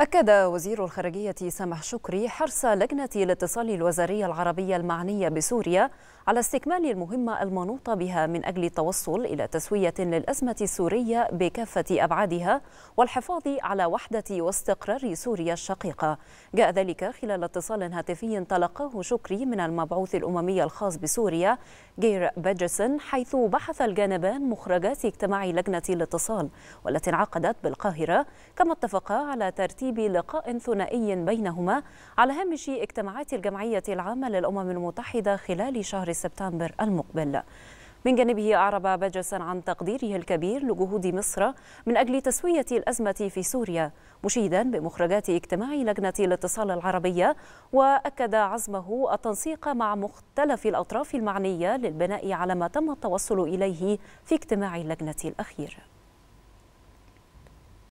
أكد وزير الخارجية سامح شكري حرص لجنة الاتصال الوزارية العربية المعنية بسوريا على استكمال المهمة المنوطة بها من أجل التوصل إلى تسوية للأزمة السورية بكافة أبعادها والحفاظ على وحدة واستقرار سوريا الشقيقة جاء ذلك خلال اتصال هاتفي تلقاه شكري من المبعوث الأممي الخاص بسوريا جير بيجرسون حيث بحث الجانبان مخرجات اجتماع لجنة الاتصال والتي انعقدت بالقاهرة كما اتفقا على ترتيب ترتيب لقاء ثنائي بينهما على هامش اجتماعات الجمعية العامة للأمم المتحدة خلال شهر سبتمبر المقبل من جانبه أعرب بجس عن تقديره الكبير لجهود مصر من أجل تسوية الأزمة في سوريا مشيدا بمخرجات اجتماع لجنة الاتصال العربية وأكد عزمه التنسيق مع مختلف الأطراف المعنية للبناء على ما تم التوصل إليه في اجتماع اللجنة الأخير